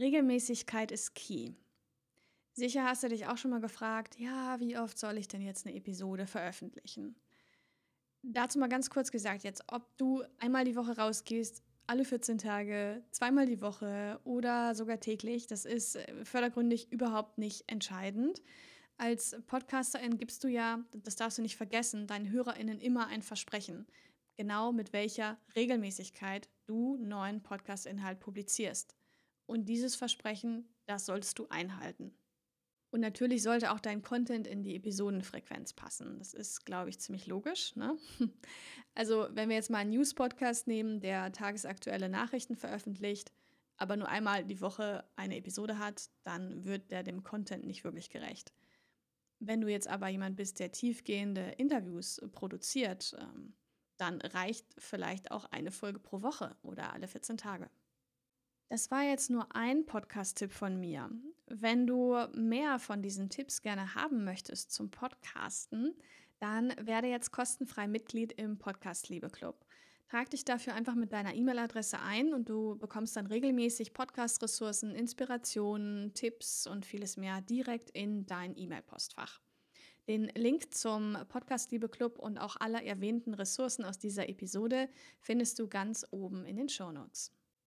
Regelmäßigkeit ist key. Sicher hast du dich auch schon mal gefragt, ja, wie oft soll ich denn jetzt eine Episode veröffentlichen? Dazu mal ganz kurz gesagt, jetzt ob du einmal die Woche rausgehst, alle 14 Tage, zweimal die Woche oder sogar täglich, das ist äh, fördergründig überhaupt nicht entscheidend. Als Podcasterin gibst du ja, das darfst du nicht vergessen, deinen HörerInnen immer ein Versprechen, genau mit welcher Regelmäßigkeit du neuen Podcast-Inhalt publizierst. Und dieses Versprechen, das solltest du einhalten. Und natürlich sollte auch dein Content in die Episodenfrequenz passen. Das ist, glaube ich, ziemlich logisch. Ne? Also wenn wir jetzt mal einen News-Podcast nehmen, der tagesaktuelle Nachrichten veröffentlicht, aber nur einmal die Woche eine Episode hat, dann wird der dem Content nicht wirklich gerecht. Wenn du jetzt aber jemand bist, der tiefgehende Interviews produziert, ähm, dann reicht vielleicht auch eine Folge pro Woche oder alle 14 Tage. Das war jetzt nur ein Podcast-Tipp von mir. Wenn du mehr von diesen Tipps gerne haben möchtest zum Podcasten, dann werde jetzt kostenfrei Mitglied im Podcast Liebe Club. Trag dich dafür einfach mit deiner E-Mail-Adresse ein und du bekommst dann regelmäßig Podcast-Ressourcen, Inspirationen, Tipps und vieles mehr direkt in dein E-Mail-Postfach. Den Link zum Podcast Liebe Club und auch aller erwähnten Ressourcen aus dieser Episode findest du ganz oben in den Shownotes. Notes.